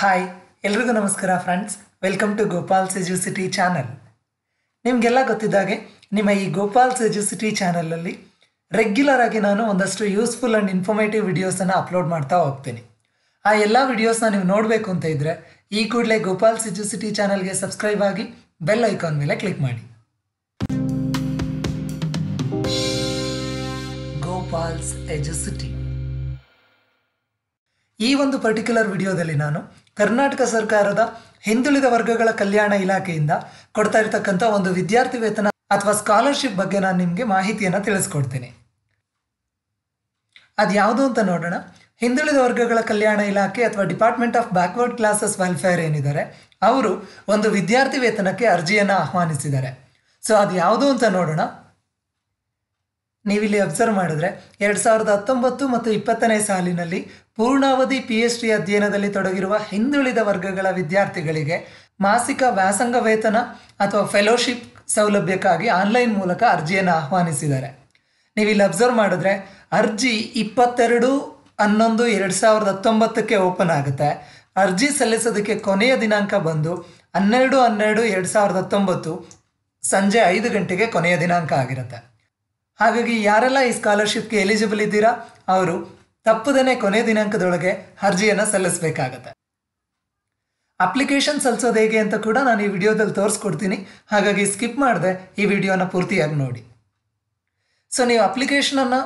Hi ಎಲ್ರಿಗೂ ನಮಸ್ಕಾರ friends welcome to Gopal city channel ನಿಮಗೆಲ್ಲ ಗೊತ್ತಿದ್ದಾಗೆ ನಿಮ್ಮ ಈ ಗೋಪಾಲ್ ಸಿಟಿ ಚಾನಲಲ್ಲಿ ರೆಗ್ಯುಲರ್ ಆಗಿ ನಾನು ಒಂದಷ್ಟು ಯೂಸ್ಫುಲ್ ಆ್ಯಂಡ್ ಇನ್ಫಾರ್ಮೇಟಿವ್ ವಿಡಿಯೋಸನ್ನು ಅಪ್ಲೋಡ್ ಮಾಡ್ತಾ ಹೋಗ್ತೀನಿ ಆ ಎಲ್ಲ ವಿಡಿಯೋಸ್ನ ನೀವು ನೋಡಬೇಕು ಅಂತ ಇದ್ದರೆ ಈ ಕೂಡಲೇ ಗೋಪಾಲ್ ಸಿಟಿ ಚಾನಲ್ಗೆ ಸಬ್ಸ್ಕ್ರೈಬ್ ಆಗಿ ಬೆಲ್ ಐಕಾನ್ ಮೇಲೆ ಕ್ಲಿಕ್ ಮಾಡಿ ಗೋಪಾಲ್ಸ್ ಎಜುಸಿಟಿ ಈ ಒಂದು ಪರ್ಟಿಕ್ಯುಲರ್ ವಿಡಿಯೋದಲ್ಲಿ ನಾನು ಕರ್ನಾಟಕ ಸರ್ಕಾರದ ಹಿಂದುಳಿದ ವರ್ಗಗಳ ಕಲ್ಯಾಣ ಇಲಾಖೆಯಿಂದ ಕೊಡ್ತಾ ಇರತಕ್ಕಂಥ ಒಂದು ವಿದ್ಯಾರ್ಥಿ ವೇತನ ಅಥವಾ ಸ್ಕಾಲರ್ಶಿಪ್ ಬಗ್ಗೆ ನಾನು ನಿಮಗೆ ಮಾಹಿತಿಯನ್ನು ತಿಳಿಸ್ಕೊಡ್ತೇನೆ ಅದು ಯಾವುದು ಅಂತ ನೋಡೋಣ ಹಿಂದುಳಿದ ವರ್ಗಗಳ ಕಲ್ಯಾಣ ಇಲಾಖೆ ಅಥವಾ department of backward classes welfare ಏನಿದ್ದಾರೆ ಅವರು ಒಂದು ವಿದ್ಯಾರ್ಥಿ ವೇತನಕ್ಕೆ ಅರ್ಜಿಯನ್ನು ಆಹ್ವಾನಿಸಿದ್ದಾರೆ ಸೊ ಅದು ಯಾವುದು ಅಂತ ನೋಡೋಣ ನೀವಿಲ್ಲಿ ಅಬ್ಸರ್ವ್ ಮಾಡಿದ್ರೆ ಎರಡು ಸಾವಿರದ ಹತ್ತೊಂಬತ್ತು ಮತ್ತು ಇಪ್ಪತ್ತನೇ ಸಾಲಿನಲ್ಲಿ ಪೂರ್ಣಾವಧಿ ಪಿ ಎಚ್ ಡಿ ಅಧ್ಯಯನದಲ್ಲಿ ತೊಡಗಿರುವ ಹಿಂದುಳಿದ ವರ್ಗಗಳ ವಿದ್ಯಾರ್ಥಿಗಳಿಗೆ ಮಾಸಿಕ ವ್ಯಾಸಂಗ ವೇತನ ಅಥವಾ ಫೆಲೋಶಿಪ್ ಸೌಲಭ್ಯಕ್ಕಾಗಿ ಆನ್ಲೈನ್ ಮೂಲಕ ಅರ್ಜಿಯನ್ನು ಆಹ್ವಾನಿಸಿದ್ದಾರೆ ನೀವು ಇಲ್ಲಿ ಅಬ್ಸರ್ವ್ ಮಾಡಿದ್ರೆ ಅರ್ಜಿ ಇಪ್ಪತ್ತೆರಡು ಹನ್ನೊಂದು ಎರಡು ಸಾವಿರದ ಹತ್ತೊಂಬತ್ತಕ್ಕೆ ಓಪನ್ ಆಗುತ್ತೆ ಅರ್ಜಿ ಸಲ್ಲಿಸೋದಕ್ಕೆ ಕೊನೆಯ ದಿನಾಂಕ ಬಂದು ಹನ್ನೆರಡು ಹನ್ನೆರಡು ಎರಡು ಸಾವಿರದ ಹತ್ತೊಂಬತ್ತು ಸಂಜೆ ಐದು ಗಂಟೆಗೆ ಕೊನೆಯ ದಿನಾಂಕ ಆಗಿರುತ್ತೆ ಹಾಗಾಗಿ ಯಾರೆಲ್ಲ ಈ ಸ್ಕಾಲರ್ಶಿಪ್ಗೆ ಎಲಿಜಿಬಲ್ ಇದ್ದೀರಾ ಅವರು ತಪ್ಪದೇ ಕೊನೆ ದಿನಾಂಕದೊಳಗೆ ಅರ್ಜಿಯನ್ನು ಸಲ್ಲಿಸಬೇಕಾಗತ್ತೆ ಅಪ್ಲಿಕೇಶನ್ ಸಲ್ಲಿಸೋದು ಹೇಗೆ ಅಂತ ಕೂಡ ನಾನು ಈ ವಿಡಿಯೋದಲ್ಲಿ ತೋರಿಸ್ಕೊಡ್ತೀನಿ ಹಾಗಾಗಿ ಸ್ಕಿಪ್ ಮಾಡಿದೆ ಈ ವಿಡಿಯೋನ ಪೂರ್ತಿಯಾಗಿ ನೋಡಿ ಸೊ ನೀವು ಅಪ್ಲಿಕೇಶನನ್ನು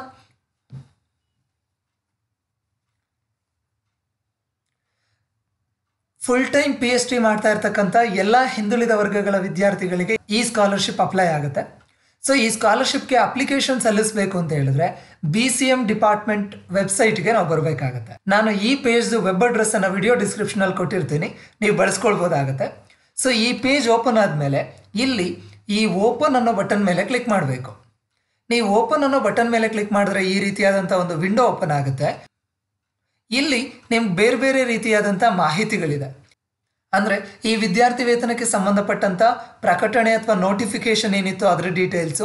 full time P H D ಮಾಡ್ತಾ ಇರ್ತಕ್ಕಂಥ ಎಲ್ಲ ಹಿಂದುಳಿದ ವರ್ಗಗಳ ವಿದ್ಯಾರ್ಥಿಗಳಿಗೆ ಈ ಸ್ಕಾಲರ್ಶಿಪ್ ಅಪ್ಲೈ ಆಗುತ್ತೆ ಸೊ ಈ ಸ್ಕಾಲರ್ಶಿಪ್ಗೆ ಅಪ್ಲಿಕೇಶನ್ ಸಲ್ಲಿಸಬೇಕು ಅಂತ ಹೇಳಿದ್ರೆ ಬಿ ಸಿ ಎಂ ಡಿಪಾರ್ಟ್ಮೆಂಟ್ ವೆಬ್ಸೈಟ್ಗೆ ನಾವು ಬರಬೇಕಾಗತ್ತೆ ನಾನು ಈ ಪೇಜ್ದು ವೆಬ್ ಅಡ್ರೆಸ್ ಅನ್ನು ವಿಡಿಯೋ ಡಿಸ್ಕ್ರಿಪ್ಷನಲ್ಲಿ ಕೊಟ್ಟಿರ್ತೀನಿ ನೀವು ಬಳಸ್ಕೊಳ್ಬೋದಾಗತ್ತೆ ಸೊ ಈ ಪೇಜ್ ಓಪನ್ ಆದಮೇಲೆ ಇಲ್ಲಿ ಈ ಓಪನ್ ಅನ್ನೋ ಬಟನ್ ಮೇಲೆ ಕ್ಲಿಕ್ ಮಾಡಬೇಕು ನೀವು ಓಪನ್ ಅನ್ನೋ ಬಟನ್ ಮೇಲೆ ಕ್ಲಿಕ್ ಮಾಡಿದ್ರೆ ಈ ರೀತಿಯಾದಂಥ ಒಂದು ವಿಂಡೋ ಓಪನ್ ಆಗುತ್ತೆ ಇಲ್ಲಿ ನಿಮ್ಗೆ ಬೇರೆ ಬೇರೆ ರೀತಿಯಾದಂಥ ಮಾಹಿತಿಗಳಿದೆ ಅಂದರೆ ಈ ವಿದ್ಯಾರ್ಥಿ ವೇತನಕ್ಕೆ ಸಂಬಂಧಪಟ್ಟಂಥ ಪ್ರಕಟಣೆ ಅಥವಾ ನೋಟಿಫಿಕೇಶನ್ ಏನಿತ್ತು ಅದರ ಡೀಟೇಲ್ಸ್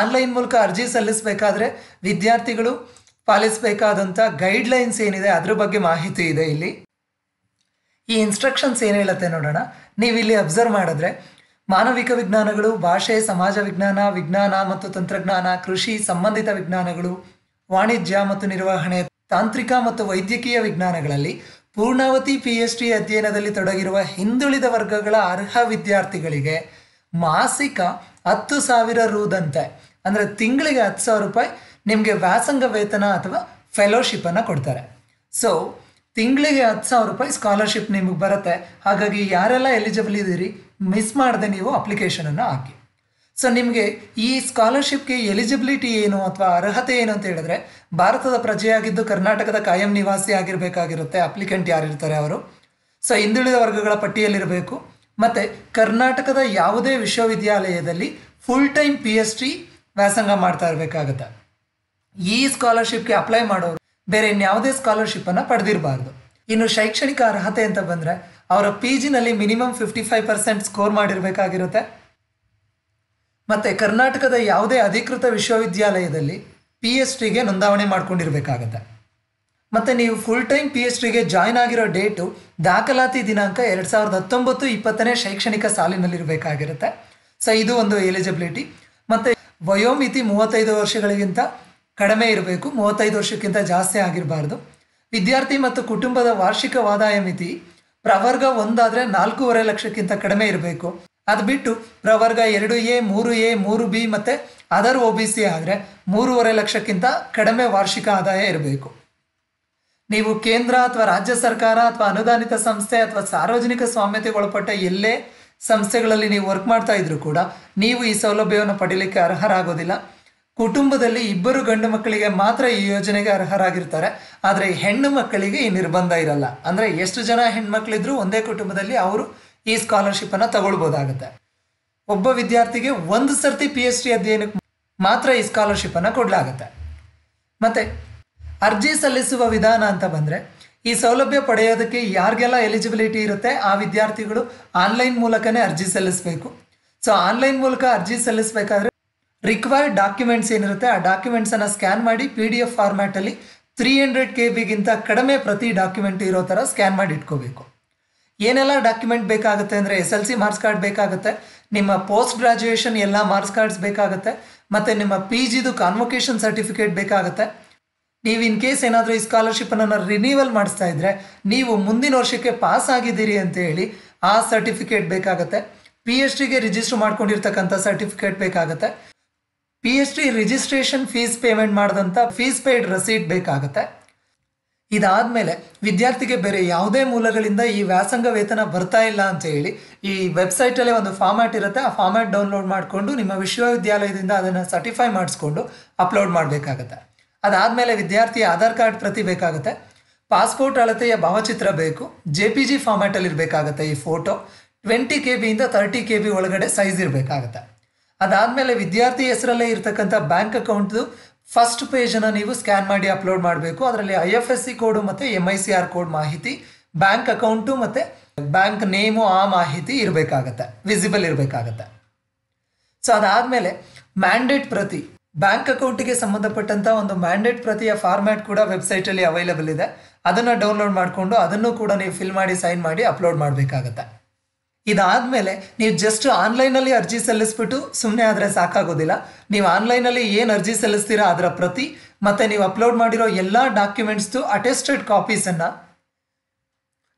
ಆನ್ಲೈನ್ ಮೂಲಕ ಅರ್ಜಿ ಸಲ್ಲಿಸಬೇಕಾದ್ರೆ ವಿದ್ಯಾರ್ಥಿಗಳು ಪಾಲಿಸಬೇಕಾದಂಥ ಗೈಡ್ಲೈನ್ಸ್ ಏನಿದೆ ಅದ್ರ ಬಗ್ಗೆ ಮಾಹಿತಿ ಇದೆ ಇಲ್ಲಿ ಈ ಇನ್ಸ್ಟ್ರಕ್ಷನ್ಸ್ ಏನು ಹೇಳುತ್ತೆ ನೋಡೋಣ ನೀವು ಇಲ್ಲಿ ಅಬ್ಸರ್ವ್ ಮಾಡಿದ್ರೆ ಮಾನವಿಕ ವಿಜ್ಞಾನಗಳು ಭಾಷೆ ಸಮಾಜ ವಿಜ್ಞಾನ ವಿಜ್ಞಾನ ಮತ್ತು ತಂತ್ರಜ್ಞಾನ ಕೃಷಿ ಸಂಬಂಧಿತ ವಿಜ್ಞಾನಗಳು ವಾಣಿಜ್ಯ ಮತ್ತು ನಿರ್ವಹಣೆ ತಾಂತ್ರಿಕ ಮತ್ತು ವೈದ್ಯಕೀಯ ವಿಜ್ಞಾನಗಳಲ್ಲಿ ಪೂರ್ಣಾವತಿ ಪಿ ಎಚ್ ಡಿ ಅಧ್ಯಯನದಲ್ಲಿ ತೊಡಗಿರುವ ಹಿಂದುಳಿದ ವರ್ಗಗಳ ಅರ್ಹ ವಿದ್ಯಾರ್ಥಿಗಳಿಗೆ ಮಾಸಿಕ ಹತ್ತು ಸಾವಿರ ರೂದಂತೆ ಅಂದರೆ ತಿಂಗಳಿಗೆ ಹತ್ತು ಸಾವಿರ ರೂಪಾಯಿ ನಿಮಗೆ ವ್ಯಾಸಂಗ ವೇತನ ಅಥವಾ ಫೆಲೋಶಿಪ್ಪನ್ನು ಕೊಡ್ತಾರೆ ಸೊ ತಿಂಗಳಿಗೆ ಹತ್ತು ಸಾವಿರ ರೂಪಾಯಿ ಸ್ಕಾಲರ್ಶಿಪ್ ನಿಮಗೆ ಬರುತ್ತೆ ಹಾಗಾಗಿ ಯಾರೆಲ್ಲ ಎಲಿಜಿಬಲ್ ಇದ್ದೀರಿ ಮಿಸ್ ಮಾಡದೆ ನೀವು ಅಪ್ಲಿಕೇಶನನ್ನು ಹಾಕಿ ಸೊ ನಿಮಗೆ ಈ ಸ್ಕಾಲರ್ಶಿಪ್ಗೆ ಎಲಿಜಿಬಿಲಿಟಿ ಏನು ಅಥವಾ ಅರ್ಹತೆ ಏನು ಅಂತ ಹೇಳಿದ್ರೆ ಭಾರತದ ಪ್ರಜೆಯಾಗಿದ್ದು ಕರ್ನಾಟಕದ ಕಾಯಂ ನಿವಾಸಿ ಆಗಿರಬೇಕಾಗಿರುತ್ತೆ ಅಪ್ಲಿಕೆಂಟ್ ಯಾರಿರ್ತಾರೆ ಅವರು ಸೊ ಹಿಂದುಳಿದ ವರ್ಗಗಳ ಪಟ್ಟಿಯಲ್ಲಿರಬೇಕು ಮತ್ತು ಕರ್ನಾಟಕದ ಯಾವುದೇ ವಿಶ್ವವಿದ್ಯಾಲಯದಲ್ಲಿ full time P H D ವ್ಯಾಸಂಗ ಮಾಡ್ತಾ ಇರಬೇಕಾಗತ್ತೆ ಈ ಸ್ಕಾಲರ್ಶಿಪ್ಗೆ ಅಪ್ಲೈ ಮಾಡೋರು ಬೇರೆ ಇನ್ಯಾವುದೇ ಸ್ಕಾಲರ್ಶಿಪ್ಪನ್ನು ಪಡೆದಿರಬಾರ್ದು ಇನ್ನು ಶೈಕ್ಷಣಿಕ ಅರ್ಹತೆ ಅಂತ ಬಂದರೆ ಅವರ ಪಿ ಜಿನಲ್ಲಿ minimum fifty five percent score ಮಾಡಿರಬೇಕಾಗಿರುತ್ತೆ ಮತ್ತು ಕರ್ನಾಟಕದ ಯಾವುದೇ ಅಧಿಕೃತ ವಿಶ್ವವಿದ್ಯಾಲಯದಲ್ಲಿ ಪಿ ಎಚ್ ಡಿಗೆ ನೋಂದಾವಣೆ ಮಾಡ್ಕೊಂಡಿರಬೇಕಾಗತ್ತೆ ಮತ್ತು ನೀವು ಫುಲ್ ಟೈಮ್ ಪಿ ಎಚ್ ಡಿಗೆ ಜಾಯ್ನ್ ಆಗಿರೋ ಡೇಟು ದಾಖಲಾತಿ ದಿನಾಂಕ ಎರಡು ಸಾವಿರದ ಹತ್ತೊಂಬತ್ತು ಇಪ್ಪತ್ತನೇ ಶೈಕ್ಷಣಿಕ ಸಾಲಿನಲ್ಲಿರಬೇಕಾಗಿರುತ್ತೆ ಸೊ ಇದು ಒಂದು ಎಲಿಜಿಬಿಲಿಟಿ ಮತ್ತು ವಯೋಮಿತಿ ಮೂವತ್ತೈದು ವರ್ಷಗಳಿಗಿಂತ ಕಡಿಮೆ ಇರಬೇಕು ಮೂವತ್ತೈದು ವರ್ಷಕ್ಕಿಂತ ಜಾಸ್ತಿ ಆಗಿರಬಾರ್ದು ವಿದ್ಯಾರ್ಥಿ ಮತ್ತು ಕುಟುಂಬದ ವಾರ್ಷಿಕ ಆದಾಯ ಮಿತಿ ಪ್ರವರ್ಗ ಒಂದಾದರೆ ನಾಲ್ಕೂವರೆ ಲಕ್ಷಕ್ಕಿಂತ ಕಡಿಮೆ ಇರಬೇಕು ಅದು ಬಿಟ್ಟು ಪ್ರವರ್ಗ ಎರಡು ಎ ಮೂರು ಎ ಮೂರು ಬಿ ಮತ್ತು ಅದರ್ ಒ ಬಿ ಸಿ ಆದರೆ ಮೂರುವರೆ ಲಕ್ಷಕ್ಕಿಂತ ಕಡಿಮೆ ವಾರ್ಷಿಕ ಆದಾಯ ಇರಬೇಕು ನೀವು ಕೇಂದ್ರ ಅಥವಾ ರಾಜ್ಯ ಸರ್ಕಾರ ಅಥವಾ ಅನುದಾನಿತ ಸಂಸ್ಥೆ ಅಥವಾ ಸಾರ್ವಜನಿಕ ಸ್ವಾಮ್ಯತೆಗೆ ಒಳಪಟ್ಟ ಎಲ್ಲೇ ಸಂಸ್ಥೆಗಳಲ್ಲಿ ನೀವು ವರ್ಕ್ ಮಾಡ್ತಾ ಇದ್ರು ಕೂಡ ನೀವು ಈ ಸೌಲಭ್ಯವನ್ನು ಪಡೀಲಿಕ್ಕೆ ಅರ್ಹರಾಗೋದಿಲ್ಲ ಕುಟುಂಬದಲ್ಲಿ ಇಬ್ಬರು ಗಂಡು ಮಕ್ಕಳಿಗೆ ಮಾತ್ರ ಈ ಯೋಜನೆಗೆ ಅರ್ಹರಾಗಿರ್ತಾರೆ ಆದರೆ ಹೆಣ್ಣು ಮಕ್ಕಳಿಗೆ ಈ ನಿರ್ಬಂಧ ಇರಲ್ಲ ಅಂದರೆ ಎಷ್ಟು ಜನ ಹೆಣ್ಮಕ್ಳಿದ್ರು ಒಂದೇ ಕುಟುಂಬದಲ್ಲಿ ಅವರು ಈ ಸ್ಕಾಲರ್ಶಿಪ್ಪನ್ನು ತಗೊಳ್ಬೋದಾಗುತ್ತೆ ಒಬ್ಬ ವಿದ್ಯಾರ್ಥಿಗೆ ಒಂದು ಸರ್ತಿ ಪಿ ಎಚ್ ಡಿ ಅಧ್ಯಯನಕ್ಕೆ ಮಾತ್ರ ಈ ಸ್ಕಾಲರ್ಶಿಪ್ಪನ್ನು ಕೊಡಲಾಗುತ್ತೆ ಮತ್ತು ಅರ್ಜಿ ಸಲ್ಲಿಸುವ ವಿಧಾನ ಅಂತ ಬಂದರೆ ಈ ಸೌಲಭ್ಯ ಪಡೆಯೋದಕ್ಕೆ ಯಾರಿಗೆಲ್ಲ ಎಲಿಜಿಬಿಲಿಟಿ ಇರುತ್ತೆ ಆ ವಿದ್ಯಾರ್ಥಿಗಳು ಆನ್ಲೈನ್ ಮೂಲಕನೇ ಅರ್ಜಿ ಸಲ್ಲಿಸಬೇಕು ಸೊ ಆನ್ಲೈನ್ ಮೂಲಕ ಅರ್ಜಿ ಸಲ್ಲಿಸಬೇಕಾದ್ರೆ ರಿಕ್ವೈರ್ಡ್ ಡಾಕ್ಯುಮೆಂಟ್ಸ್ ಏನಿರುತ್ತೆ ಆ ಡಾಕ್ಯುಮೆಂಟ್ಸನ್ನು ಸ್ಕ್ಯಾನ್ ಮಾಡಿ ಪಿ ಡಿ ಎಫ್ ಫಾರ್ಮ್ಯಾಟಲ್ಲಿ ತ್ರೀ ಹಂಡ್ರೆಡ್ ಕೆ ಬಿಗಿಂತ ಕಡಿಮೆ ಪ್ರತಿ ಡಾಕ್ಯುಮೆಂಟ್ ಇರೋ ಥರ ಸ್ಕ್ಯಾನ್ ಮಾಡಿ ಇಟ್ಕೋಬೇಕು ಏನೆಲ್ಲ ಡಾಕ್ಯುಮೆಂಟ್ ಬೇಕಾಗುತ್ತೆ ಅಂದರೆ S L C marks card ಬೇಕಾಗುತ್ತೆ ನಿಮ್ಮ ಪೋಸ್ಟ್ ಗ್ರಾಜುಯೇಷನ್ ಎಲ್ಲ ಮಾರ್ಕ್ಸ್ ಕಾರ್ಡ್ಸ್ ಬೇಕಾಗುತ್ತೆ ಮತ್ತು ನಿಮ್ಮ ಪಿ ಜಿದು ಕಾನ್ವೊಕೇಶನ್ ಸರ್ಟಿಫಿಕೇಟ್ ಬೇಕಾಗುತ್ತೆ ನೀವು ಇನ್ ಕೇಸ್ ಏನಾದರೂ ಈ ಸ್ಕಾಲರ್ಶಿಪ್ಪನ್ನು ರಿನೀವಲ್ ಮಾಡಿಸ್ತಾ ಇದ್ದರೆ ನೀವು ಮುಂದಿನ ವರ್ಷಕ್ಕೆ ಪಾಸ್ ಆಗಿದ್ದೀರಿ ಅಂತ ಹೇಳಿ ಆ ಸರ್ಟಿಫಿಕೇಟ್ ಬೇಕಾಗುತ್ತೆ ಪಿ ಎಚ್ ಡಿಗೆ ರಿಜಿಸ್ಟರ್ ಮಾಡ್ಕೊಂಡಿರ್ತಕ್ಕಂಥ ಸರ್ಟಿಫಿಕೇಟ್ ಬೇಕಾಗುತ್ತೆ P H D registration fees payment ಮಾಡಿದಂಥ ಫೀಸ್ ಪೇಯ್ಡ್ ರಸೀಟ್ ಬೇಕಾಗುತ್ತೆ ಇದಾದ ಮೇಲೆ ವಿದ್ಯಾರ್ಥಿಗೆ ಬೇರೆ ಯಾವುದೇ ಮೂಲಗಳಿಂದ ಈ ವ್ಯಾಸಂಗ ವೇತನ ಬರ್ತಾ ಇಲ್ಲ ಅಂತ ಹೇಳಿ ಈ ವೆಬ್ಸೈಟಲ್ಲೇ ಒಂದು ಫಾರ್ಮ್ಯಾಟ್ ಇರುತ್ತೆ ಆ ಫಾರ್ಮ್ಯಾಟ್ ಡೌನ್ಲೋಡ್ ಮಾಡಿಕೊಂಡು ನಿಮ್ಮ ವಿಶ್ವವಿದ್ಯಾಲಯದಿಂದ ಅದನ್ನು ಸರ್ಟಿಫೈ ಮಾಡಿಸ್ಕೊಂಡು ಅಪ್ಲೋಡ್ ಮಾಡಬೇಕಾಗತ್ತೆ ಅದಾದಮೇಲೆ ವಿದ್ಯಾರ್ಥಿ ಆಧಾರ್ ಕಾರ್ಡ್ ಪ್ರತಿ ಬೇಕಾಗುತ್ತೆ ಪಾಸ್ಪೋರ್ಟ್ ಅಳತೆಯ ಭಾವಚಿತ್ರ ಬೇಕು ಜೆ ಪಿ ಜಿ ಫಾರ್ಮ್ಯಾಟಲ್ಲಿ ಇರಬೇಕಾಗತ್ತೆ ಈ ಫೋಟೋ ಟ್ವೆಂಟಿ ಕೆ ಬಿಯಿಂದ ತರ್ಟಿ ಕೆ ಬಿ ಒಳಗಡೆ ಸೈಜ್ ಇರಬೇಕಾಗತ್ತೆ ಅದಾದಮೇಲೆ ವಿದ್ಯಾರ್ಥಿ ಹೆಸರಲ್ಲೇ ಇರತಕ್ಕಂಥ ಬ್ಯಾಂಕ್ ಅಕೌಂಟ್ದು ಫಸ್ಟ್ ಪೇಜನ್ನು ನೀವು ಸ್ಕ್ಯಾನ್ ಮಾಡಿ ಅಪ್ಲೋಡ್ ಮಾಡಬೇಕು ಅದರಲ್ಲಿ I F S C code ಮತ್ತು M I C R code ಮಾಹಿತಿ ಬ್ಯಾಂಕ್ ಅಕೌಂಟು ಮತ್ತು ಬ್ಯಾಂಕ್ ನೇಮು ಆ ಮಾಹಿತಿ ಇರಬೇಕಾಗತ್ತೆ ವಿಸಿಬಲ್ ಇರಬೇಕಾಗತ್ತೆ ಸೊ ಅದಾದಮೇಲೆ ಮ್ಯಾಂಡೇಟ್ ಪ್ರತಿ ಬ್ಯಾಂಕ್ ಅಕೌಂಟಿಗೆ ಸಂಬಂಧಪಟ್ಟಂಥ ಒಂದು ಮ್ಯಾಂಡೇಟ್ ಪ್ರತಿಯ ಫಾರ್ಮ್ಯಾಟ್ ಕೂಡ ವೆಬ್ಸೈಟಲ್ಲಿ ಅವೈಲಬಲ್ ಇದೆ ಅದನ್ನು ಡೌನ್ಲೋಡ್ ಮಾಡಿಕೊಂಡು ಅದನ್ನು ಕೂಡ ನೀವು ಫಿಲ್ ಮಾಡಿ ಸೈನ್ ಮಾಡಿ ಅಪ್ಲೋಡ್ ಮಾಡಬೇಕಾಗತ್ತೆ ಮೇಲೆ ನೀವು ಜಸ್ಟ್ ಆನ್ಲೈನಲ್ಲಿ ಅರ್ಜಿ ಸಲ್ಲಿಸ್ಬಿಟ್ಟು ಸುಮ್ಮನೆ ಆದರೆ ಸಾಕಾಗೋದಿಲ್ಲ ನೀವು ಆನ್ಲೈನಲ್ಲಿ ಏನು ಅರ್ಜಿ ಸಲ್ಲಿಸ್ತೀರಾ ಅದರ ಪ್ರತಿ ಮತ್ತೆ ನೀವು ಅಪ್ಲೋಡ್ ಮಾಡಿರೋ ಎಲ್ಲ ಡಾಕ್ಯುಮೆಂಟ್ಸ್ದು ಅಟೆಸ್ಟೆಡ್ ಕಾಪೀಸನ್ನು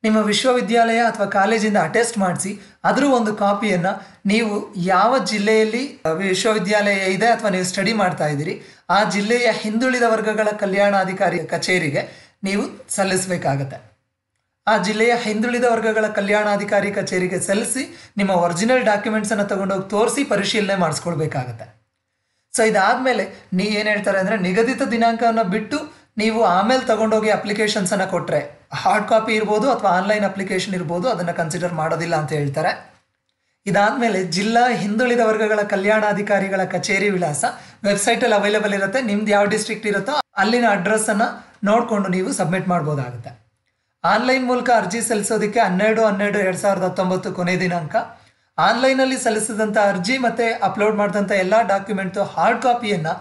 ನಿಮ್ಮ ವಿಶ್ವವಿದ್ಯಾಲಯ ಅಥವಾ ಕಾಲೇಜಿಂದ ಅಟೆಸ್ಟ್ ಮಾಡಿಸಿ ಅದರ ಒಂದು ಕಾಪಿಯನ್ನು ನೀವು ಯಾವ ಜಿಲ್ಲೆಯಲ್ಲಿ ವಿಶ್ವವಿದ್ಯಾಲಯ ಇದೆ ಅಥವಾ ನೀವು ಸ್ಟಡಿ ಮಾಡ್ತಾ ಇದ್ದೀರಿ ಆ ಜಿಲ್ಲೆಯ ಹಿಂದುಳಿದ ವರ್ಗಗಳ ಕಲ್ಯಾಣಾಧಿಕಾರಿ ಕಚೇರಿಗೆ ನೀವು ಸಲ್ಲಿಸಬೇಕಾಗತ್ತೆ ಆ ಜಿಲ್ಲೆಯ ಹಿಂದುಳಿದ ವರ್ಗಗಳ ಕಲ್ಯಾಣಾಧಿಕಾರಿ ಕಚೇರಿಗೆ ಸಲ್ಲಿಸಿ ನಿಮ್ಮ ಒರಿಜಿನಲ್ ಡಾಕ್ಯುಮೆಂಟ್ಸನ್ನು ತಗೊಂಡೋಗಿ ತೋರಿಸಿ ಪರಿಶೀಲನೆ ಮಾಡಿಸ್ಕೊಳ್ಬೇಕಾಗತ್ತೆ ಸೊ ಇದಾದಮೇಲೆ ನೀ ಏನು ಹೇಳ್ತಾರೆ ಅಂದರೆ ನಿಗದಿತ ದಿನಾಂಕವನ್ನು ಬಿಟ್ಟು ನೀವು ಆಮೇಲೆ ತಗೊಂಡೋಗಿ ಅಪ್ಲಿಕೇಶನ್ಸನ್ನು ಕೊಟ್ಟರೆ ಹಾರ್ಡ್ ಕಾಪಿ ಇರ್ಬೋದು ಅಥವಾ ಆನ್ಲೈನ್ ಅಪ್ಲಿಕೇಶನ್ ಇರ್ಬೋದು ಅದನ್ನು ಕನ್ಸಿಡರ್ ಮಾಡೋದಿಲ್ಲ ಅಂತ ಹೇಳ್ತಾರೆ ಮೇಲೆ ಜಿಲ್ಲಾ ಹಿಂದುಳಿದ ವರ್ಗಗಳ ಕಲ್ಯಾಣಾಧಿಕಾರಿಗಳ ಕಚೇರಿ ವಿಳಾಸ ವೆಬ್ಸೈಟಲ್ಲಿ ಅವೈಲೇಬಲ್ ಇರುತ್ತೆ ನಿಮ್ದು ಯಾವ ಡಿಸ್ಟ್ರಿಕ್ಟ್ ಇರುತ್ತೋ ಅಲ್ಲಿನ ಅಡ್ರೆಸ್ಸನ್ನು ನೋಡಿಕೊಂಡು ನೀವು ಸಬ್ಮಿಟ್ ಮಾಡ್ಬೋದಾಗುತ್ತೆ ಆನ್ಲೈನ್ ಮೂಲಕ ಅರ್ಜಿ ಸಲ್ಲಿಸೋದಕ್ಕೆ ಹನ್ನೆರಡು ಹನ್ನೆರಡು ಎರಡು ಸಾವಿರದ ಹತ್ತೊಂಬತ್ತು ಕೊನೆ ದಿನಾಂಕ ಆನ್ಲೈನಲ್ಲಿ ಸಲ್ಲಿಸಿದಂಥ ಅರ್ಜಿ ಮತ್ತೆ ಅಪ್ಲೋಡ್ ಮಾಡಿದಂಥ ಎಲ್ಲ ಡಾಕ್ಯುಮೆಂಟು ಹಾರ್ಡ್ ಕಾಪಿಯನ್ನು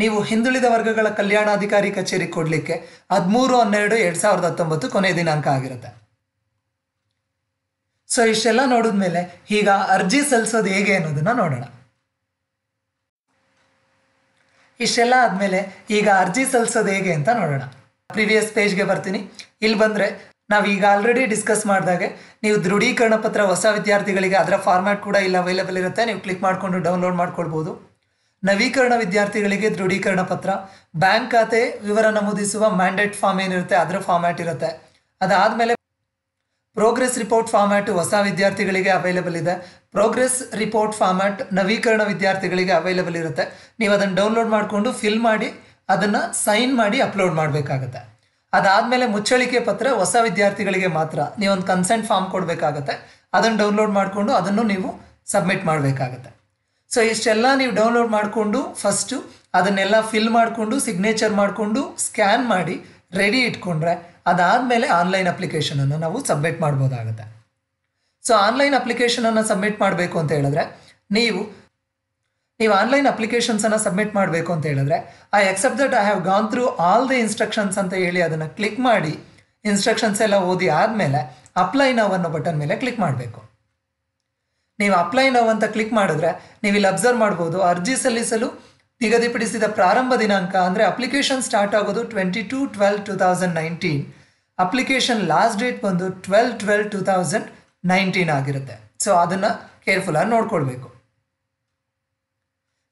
ನೀವು ಹಿಂದುಳಿದ ವರ್ಗಗಳ ಕಲ್ಯಾಣಾಧಿಕಾರಿ ಕಚೇರಿ ಕೊಡಲಿಕ್ಕೆ ಹದಿಮೂರು ಹನ್ನೆರಡು ಎರಡು ಸಾವಿರದ ಹತ್ತೊಂಬತ್ತು ಕೊನೆ ದಿನಾಂಕ ಆಗಿರುತ್ತೆ ಸೊ ಇಷ್ಟೆಲ್ಲ ನೋಡಿದ್ಮೇಲೆ ಈಗ ಅರ್ಜಿ ಸಲ್ಲಿಸೋದು ಹೇಗೆ ಅನ್ನೋದನ್ನು ನೋಡೋಣ ಇಷ್ಟೆಲ್ಲ ಆದ್ಮೇಲೆ ಈಗ ಅರ್ಜಿ ಸಲ್ಲಿಸೋದು ಹೇಗೆ ಅಂತ ನೋಡೋಣ ಪ್ರಿವಿಯಸ್ ಪೇಜ್ಗೆ ಬರ್ತೀನಿ ಇಲ್ಲಿ ಬಂದರೆ ನಾವು ಈಗ ಆಲ್ರೆಡಿ ಡಿಸ್ಕಸ್ ಮಾಡಿದಾಗೆ ನೀವು ದೃಢೀಕರಣ ಪತ್ರ ಹೊಸ ವಿದ್ಯಾರ್ಥಿಗಳಿಗೆ ಅದರ ಫಾರ್ಮ್ಯಾಟ್ ಕೂಡ ಇಲ್ಲಿ ಅವೈಲೇಬಲ್ ಇರುತ್ತೆ ನೀವು ಕ್ಲಿಕ್ ಮಾಡಿಕೊಂಡು ಡೌನ್ಲೋಡ್ ಮಾಡ್ಕೊಳ್ಬೋದು ನವೀಕರಣ ವಿದ್ಯಾರ್ಥಿಗಳಿಗೆ ದೃಢೀಕರಣ ಪತ್ರ ಬ್ಯಾಂಕ್ ಖಾತೆ ವಿವರ ನಮೂದಿಸುವ ಮ್ಯಾಂಡೇಟ್ ಫಾರ್ಮ್ ಏನಿರುತ್ತೆ ಅದರ ಫಾರ್ಮ್ಯಾಟ್ ಇರುತ್ತೆ ಅದಾದಮೇಲೆ ಪ್ರೋಗ್ರೆಸ್ ರಿಪೋರ್ಟ್ ಫಾರ್ಮ್ಯಾಟ್ ಹೊಸ ವಿದ್ಯಾರ್ಥಿಗಳಿಗೆ ಅವೈಲೇಬಲ್ ಇದೆ ಪ್ರೋಗ್ರೆಸ್ ರಿಪೋರ್ಟ್ ಫಾರ್ಮ್ಯಾಟ್ ನವೀಕರಣ ವಿದ್ಯಾರ್ಥಿಗಳಿಗೆ ಅವೈಲೇಬಲ್ ಇರುತ್ತೆ ನೀವು ಅದನ್ನು ಡೌನ್ಲೋಡ್ ಮಾಡಿಕೊಂಡು ಫಿಲ್ ಮಾಡಿ ಅದನ್ನು ಸೈನ್ ಮಾಡಿ ಅಪ್ಲೋಡ್ ಮಾಡಬೇಕಾಗತ್ತೆ ಅದಾದ್ಮೇಲೆ ಮುಚ್ಚಳಿಕೆ ಪತ್ರ ಹೊಸ ವಿದ್ಯಾರ್ಥಿಗಳಿಗೆ ಮಾತ್ರ ನೀವೊಂದು ಕನ್ಸೆಂಟ್ ಫಾರ್ಮ್ ಕೊಡಬೇಕಾಗತ್ತೆ ಅದನ್ನು ಡೌನ್ಲೋಡ್ ಮಾಡಿಕೊಂಡು ಅದನ್ನು ನೀವು ಸಬ್ಮಿಟ್ ಮಾಡಬೇಕಾಗತ್ತೆ ಸೊ ಇಷ್ಟೆಲ್ಲ ನೀವು ಡೌನ್ಲೋಡ್ ಮಾಡಿಕೊಂಡು ಫಸ್ಟು ಅದನ್ನೆಲ್ಲ ಫಿಲ್ ಮಾಡಿಕೊಂಡು ಸಿಗ್ನೇಚರ್ ಮಾಡಿಕೊಂಡು ಸ್ಕ್ಯಾನ್ ಮಾಡಿ ರೆಡಿ ಇಟ್ಕೊಂಡ್ರೆ ಅದಾದಮೇಲೆ ಆನ್ಲೈನ್ ಅಪ್ಲಿಕೇಶನನ್ನು ನಾವು ಸಬ್ಮಿಟ್ ಮಾಡ್ಬೋದಾಗುತ್ತೆ ಸೊ ಆನ್ಲೈನ್ ಅಪ್ಲಿಕೇಶನನ್ನು ಸಬ್ಮಿಟ್ ಮಾಡಬೇಕು ಅಂತ ಹೇಳಿದ್ರೆ ನೀವು ನೀವು ಆನ್ಲೈನ್ ಅಪ್ಲಿಕೇಶನ್ಸ್ ಅನ್ನು ಸಬ್ಮಿಟ್ ಮಾಡಬೇಕು ಅಂತ ಹೇಳಿದ್ರೆ I accept that I have gone through all the instructions ಅಂತ ಹೇಳಿ ಅದನ್ನು ಕ್ಲಿಕ್ ಮಾಡಿ ಇನ್ಸ್ಟ್ರಕ್ಷನ್ಸ್ ಎಲ್ಲ ಓದಿ ಆದಮೇಲೆ ಅಪ್ಲೈ ನೌ ಅನ್ನೋ ಬಟನ್ ಮೇಲೆ ಕ್ಲಿಕ್ ಮಾಡಬೇಕು ನೀವು ಅಪ್ಲೈ ನೌ ಅಂತ ಕ್ಲಿಕ್ ಮಾಡಿದ್ರೆ ನೀವು ಇಲ್ಲಿ ಅಬ್ಸರ್ವ್ ಮಾಡ್ಬೋದು ಅರ್ಜಿ ಸಲ್ಲಿಸಲು ನಿಗದಿಪಡಿಸಿದ ಪ್ರಾರಂಭ ದಿನಾಂಕ ಅಂದರೆ ಅಪ್ಲಿಕೇಶನ್ ಸ್ಟಾರ್ಟ್ ಆಗೋದು twenty two twelve two thousand nineteen application last date ಬಂದು twelve twelve two thousand nineteen ಆಗಿರುತ್ತೆ ಸೊ ಅದನ್ನು ಕೇರ್ಫುಲ್ಲಾಗಿ ನೋಡ್ಕೊಳ್ಬೇಕು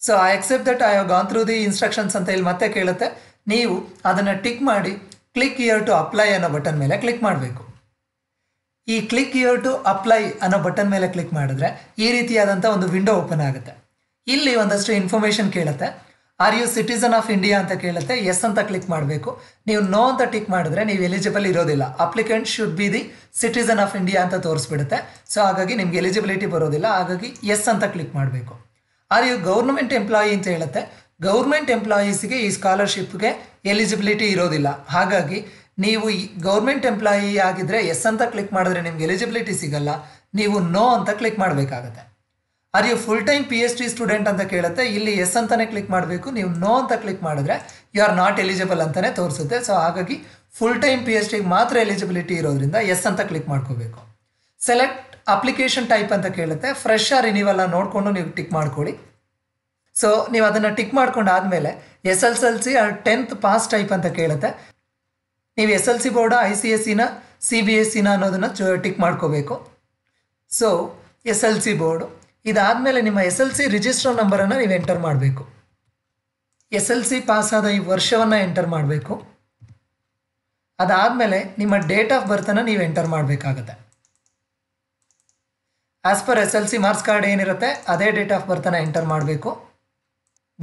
so I accept that I have gone through the instructions ಅಂತ ಇಲ್ಲಿ ಮತ್ತೆ ಕೇಳುತ್ತೆ ನೀವು ಅದನ್ನು ಟಿಕ್ ಮಾಡಿ ಕ್ಲಿಕ್ ಇಯರ್ ಟು ಅಪ್ಲೈ ಅನ್ನೋ ಬಟನ್ ಮೇಲೆ ಕ್ಲಿಕ್ ಮಾಡಬೇಕು ಈ ಕ್ಲಿಕ್ ಇಯರ್ ಟು ಅಪ್ಲೈ ಅನ್ನೋ ಬಟನ್ ಮೇಲೆ ಕ್ಲಿಕ್ ಮಾಡಿದ್ರೆ ಈ ರೀತಿಯಾದಂಥ ಒಂದು ವಿಂಡೋ ಓಪನ್ ಆಗುತ್ತೆ ಇಲ್ಲಿ ಒಂದಷ್ಟು ಇನ್ಫಾರ್ಮೇಷನ್ ಕೇಳುತ್ತೆ are you citizen of India ಅಂತ ಕೇಳುತ್ತೆ ಎಸ್ ಅಂತ ಕ್ಲಿಕ್ ಮಾಡಬೇಕು ನೀವು ನೋ ಅಂತ ಟಿಕ್ ಮಾಡಿದ್ರೆ ನೀವು ಎಲಿಜಿಬಲ್ ಇರೋದಿಲ್ಲ applicant should be the citizen of India ಅಂತ ತೋರಿಸ್ಬಿಡುತ್ತೆ ಸೊ ಹಾಗಾಗಿ ನಿಮ್ಗೆ ಎಲಿಜಿಬಿಲಿಟಿ ಬರೋದಿಲ್ಲ ಹಾಗಾಗಿ ಎಸ್ ಅಂತ ಕ್ಲಿಕ್ ಮಾಡಬೇಕು ಆರ್ ಯು ಗೌರ್ಮೆಂಟ್ ಎಂಪ್ಲಾಯಿ ಅಂತ ಹೇಳುತ್ತೆ ಗೌರ್ಮೆಂಟ್ ಎಂಪ್ಲಾಯೀಸ್ಗೆ ಈ ಸ್ಕಾಲರ್ಶಿಪ್ಗೆ ಎಲಿಜಿಬಿಲಿಟಿ ಇರೋದಿಲ್ಲ ಹಾಗಾಗಿ ನೀವು ಗೌರ್ಮೆಂಟ್ ಎಂಪ್ಲಾಯಿ ಆಗಿದ್ರೆ ಎಸ್ ಅಂತ ಕ್ಲಿಕ್ ಮಾಡಿದ್ರೆ ನಿಮ್ಗೆ ಎಲಿಜಿಬಿಲಿಟಿ ಸಿಗಲ್ಲ ನೀವು ನೋ ಅಂತ ಕ್ಲಿಕ್ ಮಾಡಬೇಕಾಗತ್ತೆ are you full time P H D student ಅಂತ ಕೇಳುತ್ತೆ ಇಲ್ಲಿ ಎಸ್ ಅಂತಲೇ ಕ್ಲಿಕ್ ಮಾಡಬೇಕು ನೀವು ನೋ ಅಂತ ಕ್ಲಿಕ್ ಮಾಡಿದ್ರೆ ಯು ಆರ್ ನಾಟ್ ಎಲಿಜಿಬಲ್ ಅಂತಲೇ ತೋರಿಸುತ್ತೆ ಸೊ ಹಾಗಾಗಿ ಫುಲ್ ಟೈಮ್ ಪಿ ಎಚ್ ಡಿಗೆ ಮಾತ್ರ ಎಲಿಜಿಬಿಲಿಟಿ ಇರೋದ್ರಿಂದ ಎಸ್ ಅಂತ ಕ್ಲಿಕ್ ಮಾಡ್ಕೋಬೇಕು ಸೆಲೆಕ್ಟ್ ಅಪ್ಲಿಕೇಶನ್ ಟೈಪ್ ಅಂತ ಕೇಳುತ್ತೆ ಫ್ರೆಶ್ ಆ ರಿನಿವಲ್ ನೋಡಿಕೊಂಡು ನೀವು ಟಿಕ್ ಮಾಡ್ಕೊಳ್ಳಿ ಸೊ ನೀವು ಅದನ್ನು ಟಿಕ್ ಮಾಡ್ಕೊಂಡಾದಮೇಲೆ S L L C or tenth pass type ಅಂತ ಕೇಳುತ್ತೆ ನೀವು S L C board I C S ಸಿನ ಸಿ ಬಿ ಎಸ್ ಸಿನ ಅನ್ನೋದನ್ನು ಚ ಟಿಕ್ ಮಾಡ್ಕೋಬೇಕು so S L C board ಇದಾದಮೇಲೆ ನಿಮ್ಮ ಎಸ್ ಎಲ್ ಸಿ ರಿಜಿಸ್ಟರ್ ನಂಬರನ್ನು ನೀವು ಎಂಟರ್ ಮಾಡಬೇಕು ಎಸ್ ಎಲ್ ಸಿ ಆದ ಈ ವರ್ಷವನ್ನು ಎಂಟರ್ ಮಾಡಬೇಕು ಅದಾದಮೇಲೆ ನಿಮ್ಮ ಡೇಟ್ ಆಫ್ ಬರ್ತನ್ನು ನೀವು ಎಂಟರ್ ಮಾಡಬೇಕಾಗತ್ತೆ as per S L C marks card ಏನಿರುತ್ತೆ ಅದೇ ಡೇಟ್ ಆಫ್ ಬರ್ತನ ಎಂಟರ್ ಮಾಡಬೇಕು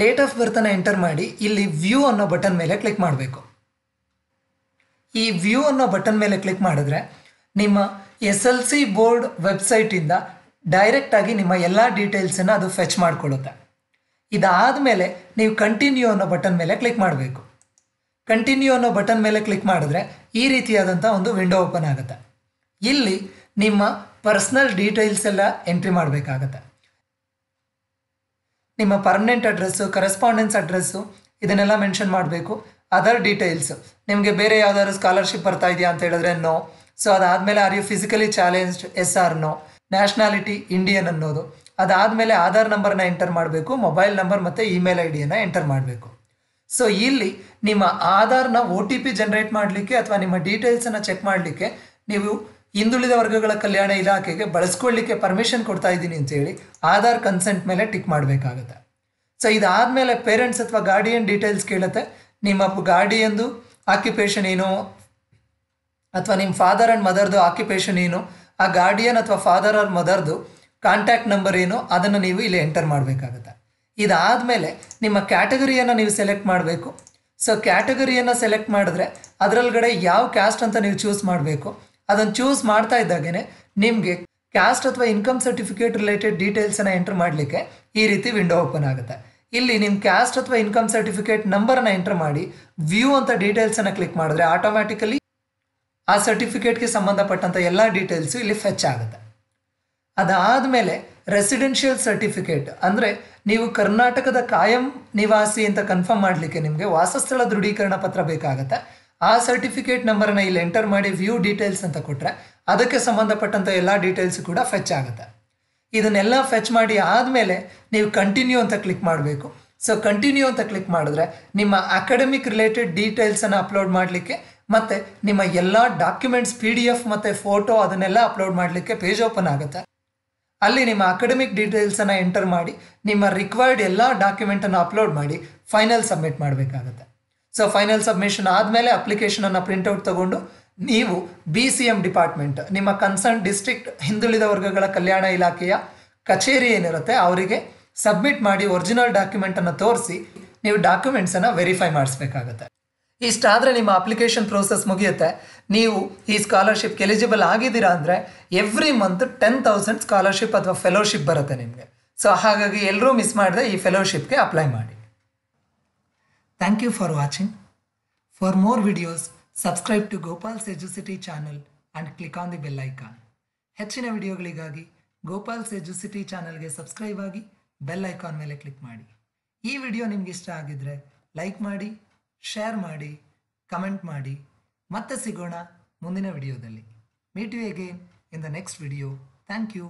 ಡೇಟ್ ಆಫ್ ಬರ್ತನ ಎಂಟರ್ ಮಾಡಿ ಇಲ್ಲಿ ವ್ಯೂ ಅನ್ನೋ ಬಟನ್ ಮೇಲೆ ಕ್ಲಿಕ್ ಮಾಡಬೇಕು ಈ ವ್ಯೂ ಅನ್ನೋ ಬಟನ್ ಮೇಲೆ ಕ್ಲಿಕ್ ಮಾಡಿದ್ರೆ ನಿಮ್ಮ ಎಸ್ ಎಲ್ ಸಿ ಬೋರ್ಡ್ ವೆಬ್ಸೈಟಿಂದ ಡೈರೆಕ್ಟಾಗಿ ನಿಮ್ಮ ಎಲ್ಲ ಡೀಟೇಲ್ಸನ್ನು ಅದು ಫೆಚ್ ಮಾಡಿಕೊಳ್ಳುತ್ತೆ ಇದಾದ ಮೇಲೆ ನೀವು ಕಂಟಿನ್ಯೂ ಅನ್ನೋ ಬಟನ್ ಮೇಲೆ ಕ್ಲಿಕ್ ಮಾಡಬೇಕು ಕಂಟಿನ್ಯೂ ಅನ್ನೋ ಬಟನ್ ಮೇಲೆ ಕ್ಲಿಕ್ ಮಾಡಿದ್ರೆ ಈ ರೀತಿಯಾದಂಥ ಒಂದು ವಿಂಡೋ ಓಪನ್ ಆಗುತ್ತೆ ಇಲ್ಲಿ ನಿಮ್ಮ ಪರ್ಸ್ನಲ್ ಡೀಟೇಲ್ಸ್ ಎಲ್ಲ ಎಂಟ್ರಿ ಮಾಡಬೇಕಾಗತ್ತೆ ನಿಮ್ಮ ಪರ್ಮನೆಂಟ್ ಅಡ್ರೆಸ್ಸು ಕರೆಸ್ಪಾಂಡೆನ್ಸ್ ಅಡ್ರೆಸ್ಸು ಇದನ್ನೆಲ್ಲ ಮೆನ್ಷನ್ ಮಾಡಬೇಕು ಅದರ್ ಡೀಟೇಲ್ಸು ನಿಮಗೆ ಬೇರೆ ಯಾವುದಾದ್ರು ಸ್ಕಾಲರ್ಶಿಪ್ ಬರ್ತಾ ಇದೆಯಾ ಅಂತ ಹೇಳಿದ್ರೆ ನೋ ಸೊ ಅದಾದಮೇಲೆ are you physically challenged yes or no nationality Indian ಅನ್ನೋದು ಅದಾದಮೇಲೆ ಆಧಾರ್ ನಂಬರ್ನ ಎಂಟರ್ ಮಾಡಬೇಕು ಮೊಬೈಲ್ ನಂಬರ್ ಮತ್ತು ಇಮೇಲ್ ಐ ಡಿಯನ್ನು ಎಂಟರ್ ಮಾಡಬೇಕು ಸೊ ಇಲ್ಲಿ ನಿಮ್ಮ ಆಧಾರ್ನ ಒ ಟಿ ಪಿ ಜನ್ರೇಟ್ ಮಾಡಲಿಕ್ಕೆ ಅಥವಾ ನಿಮ್ಮ ಡೀಟೇಲ್ಸನ್ನು ಚೆಕ್ ಮಾಡಲಿಕ್ಕೆ ನೀವು ಹಿಂದುಳಿದ ವರ್ಗಗಳ ಕಲ್ಯಾಣ ಇಲಾಖೆಗೆ ಬಳಸ್ಕೊಳ್ಳಿಕ್ಕೆ ಪರ್ಮಿಷನ್ ಕೊಡ್ತಾ ಇದ್ದೀನಿ ಅಂತೇಳಿ ಆಧಾರ್ ಕನ್ಸೆಂಟ್ ಮೇಲೆ ಟಿಕ್ ಮಾಡಬೇಕಾಗತ್ತೆ ಸೊ ಇದಾದಮೇಲೆ ಪೇರೆಂಟ್ಸ್ ಅಥವಾ ಗಾರ್ಡಿಯನ್ ಡೀಟೇಲ್ಸ್ ಕೇಳುತ್ತೆ ನಿಮ್ಮ ಗಾರ್ಡಿಯನ್ದು ಆಕ್ಯುಪೇಷನ್ ಏನು ಅಥವಾ ನಿಮ್ಮ ಫಾದರ್ ಆ್ಯಂಡ್ ಮದರ್ದು ಆಕ್ಯುಪೇಷನ್ ಏನು ಆ ಗಾರ್ಡಿಯನ್ ಅಥವಾ ಫಾದರ್ ಆರ್ ಮದರ್ದು ಕಾಂಟ್ಯಾಕ್ಟ್ ನಂಬರ್ ಏನು ಅದನ್ನು ನೀವು ಇಲ್ಲಿ ಎಂಟರ್ ಮಾಡಬೇಕಾಗತ್ತೆ ಮೇಲೆ ನಿಮ್ಮ ಕ್ಯಾಟಗರಿಯನ್ನು ನೀವು ಸೆಲೆಕ್ಟ್ ಮಾಡಬೇಕು ಸೊ ಕ್ಯಾಟಗರಿಯನ್ನು ಸೆಲೆಕ್ಟ್ ಮಾಡಿದ್ರೆ ಅದರೊಳಗಡೆ ಯಾವ ಕ್ಯಾಸ್ಟ್ ಅಂತ ನೀವು ಚೂಸ್ ಮಾಡಬೇಕು ಅದನ್ನು ಚೂಸ್ ಮಾಡ್ತಾ ಇದ್ದಾಗೇನೆ ನಿಮಗೆ ಕ್ಯಾಸ್ಟ್ ಅಥವಾ ಇನ್ಕಮ್ ಸರ್ಟಿಫಿಕೇಟ್ ರಿಲೇಟೆಡ್ ಡೀಟೇಲ್ಸನ್ನು ಎಂಟರ್ ಮಾಡಲಿಕ್ಕೆ ಈ ರೀತಿ ವಿಂಡೋ ಓಪನ್ ಆಗುತ್ತೆ ಇಲ್ಲಿ ನಿಮ್ಮ ಕ್ಯಾಸ್ಟ್ ಅಥವಾ ಇನ್ಕಮ್ ಸರ್ಟಿಫಿಕೇಟ್ ನಂಬರನ್ನು ಎಂಟರ್ ಮಾಡಿ ವ್ಯೂ ಅಂತ ಡೀಟೇಲ್ಸನ್ನು ಕ್ಲಿಕ್ ಮಾಡಿದ್ರೆ ಆಟೋಮ್ಯಾಟಿಕಲಿ ಆ ಸರ್ಟಿಫಿಕೇಟ್ಗೆ ಸಂಬಂಧಪಟ್ಟಂಥ ಎಲ್ಲ ಡೀಟೇಲ್ಸು ಇಲ್ಲಿ ಫೆಚ್ ಆಗುತ್ತೆ ಮೇಲೆ ರೆಸಿಡೆನ್ಷಿಯಲ್ ಸರ್ಟಿಫಿಕೇಟ್ ಅಂದರೆ ನೀವು ಕರ್ನಾಟಕದ ಕಾಯಂ ನಿವಾಸಿ ಅಂತ ಕನ್ಫರ್ಮ್ ಮಾಡಲಿಕ್ಕೆ ನಿಮಗೆ ವಾಸಸ್ಥಳ ದೃಢೀಕರಣ ಪತ್ರ ಬೇಕಾಗುತ್ತೆ ಆ ಸರ್ಟಿಫಿಕೇಟ್ ನಂಬರನ್ನು ಇಲ್ಲಿ ಎಂಟರ್ ಮಾಡಿ ವ್ಯೂ ಡೀಟೇಲ್ಸ್ ಅಂತ ಕೊಟ್ಟರೆ ಅದಕ್ಕೆ ಸಂಬಂಧಪಟ್ಟಂಥ ಎಲ್ಲ ಡೀಟೇಲ್ಸ್ ಕೂಡ ಫೆಚ್ ಆಗುತ್ತೆ ಇದನ್ನೆಲ್ಲ ಫೆಚ್ ಮಾಡಿ ಆದಮೇಲೆ ನೀವು ಕಂಟಿನ್ಯೂ ಅಂತ ಕ್ಲಿಕ್ ಮಾಡಬೇಕು ಸೊ ಕಂಟಿನ್ಯೂ ಅಂತ ಕ್ಲಿಕ್ ಮಾಡಿದ್ರೆ ನಿಮ್ಮ ಅಕಾಡೆಮಿಕ್ ರಿಲೇಟೆಡ್ ಡೀಟೇಲ್ಸನ್ನು ಅಪ್ಲೋಡ್ ಮಾಡಲಿಕ್ಕೆ ಮತ್ತು ನಿಮ್ಮ ಎಲ್ಲ ಡಾಕ್ಯುಮೆಂಟ್ಸ್ ಪಿ ಡಿ ಎಫ್ ಮತ್ತು ಫೋಟೋ ಅದನ್ನೆಲ್ಲ ಅಪ್ಲೋಡ್ ಮಾಡಲಿಕ್ಕೆ ಪೇಜ್ ಓಪನ್ ಆಗುತ್ತೆ ಅಲ್ಲಿ ನಿಮ್ಮ ಅಕಾಡೆಮಿಕ್ ಡೀಟೇಲ್ಸನ್ನು ಎಂಟರ್ ಮಾಡಿ ನಿಮ್ಮ ರಿಕ್ವೈರ್ಡ್ ಎಲ್ಲ ಡಾಕ್ಯುಮೆಂಟನ್ನು ಅಪ್ಲೋಡ್ ಮಾಡಿ ಫೈನಲ್ ಸಬ್ಮಿಟ್ ಮಾಡಬೇಕಾಗತ್ತೆ ಸೊ ಫೈನಲ್ ಸಬ್ಮಿಷನ್ ಆದಮೇಲೆ ಅಪ್ಲಿಕೇಶನನ್ನು ಪ್ರಿಂಟೌಟ್ ತಗೊಂಡು ನೀವು ಬಿ ಸಿ ಎಮ್ ಡಿಪಾರ್ಟ್ಮೆಂಟ್ ನಿಮ್ಮ ಕನ್ಸರ್ನ್ ಡಿಸ್ಟ್ರಿಕ್ಟ್ ಹಿಂದುಳಿದ ವರ್ಗಗಳ ಕಲ್ಯಾಣ ಇಲಾಖೆಯ ಕಚೇರಿ ಏನಿರುತ್ತೆ ಅವರಿಗೆ ಸಬ್ಮಿಟ್ ಮಾಡಿ ಒರಿಜಿನಲ್ ಡಾಕ್ಯುಮೆಂಟನ್ನು ತೋರಿಸಿ ನೀವು ಡಾಕ್ಯುಮೆಂಟ್ಸನ್ನು ವೆರಿಫೈ ಮಾಡಿಸ್ಬೇಕಾಗತ್ತೆ ಇಷ್ಟಾದರೆ ನಿಮ್ಮ ಅಪ್ಲಿಕೇಶನ್ ಪ್ರೋಸೆಸ್ ಮುಗಿಯುತ್ತೆ ನೀವು ಈ ಸ್ಕಾಲರ್ಶಿಪ್ ಎಲಿಜಿಬಲ್ ಆಗಿದ್ದೀರಾ ಅಂದರೆ every month ten thousand scholarship ಅಥವಾ ಫೆಲೋಶಿಪ್ ಬರುತ್ತೆ ನಿಮಗೆ ಸೊ ಹಾಗಾಗಿ ಎಲ್ಲರೂ ಮಿಸ್ ಮಾಡದೆ ಈ ಫೆಲೋಶಿಪ್ಗೆ ಅಪ್ಲೈ ಮಾಡಿ Thank you for watching. For more videos, subscribe to Gopal's city channel and click on the bell icon ಹೆಚ್ಚಿನ ವಿಡಿಯೋಗಳಿಗಾಗಿ ಗೋಪಾಲ್ಸ್ ಎಜುಸಿಟಿ ಚಾನಲ್ಗೆ ಸಬ್ಸ್ಕ್ರೈಬ್ ಆಗಿ ಬೆಲ್ ಐಕಾನ್ ಮೇಲೆ ಕ್ಲಿಕ್ ಮಾಡಿ ಈ ವಿಡಿಯೋ ನಿಮ್ಗೆ ಇಷ್ಟ ಆಗಿದ್ರೆ ಲೈಕ್ ಮಾಡಿ ಶೇರ್ ಮಾಡಿ ಕಮೆಂಟ್ ಮಾಡಿ ಮತ್ತೆ ಸಿಗೋಣ ಮುಂದಿನ ವಿಡಿಯೋದಲ್ಲಿ meet you again in the next video thank you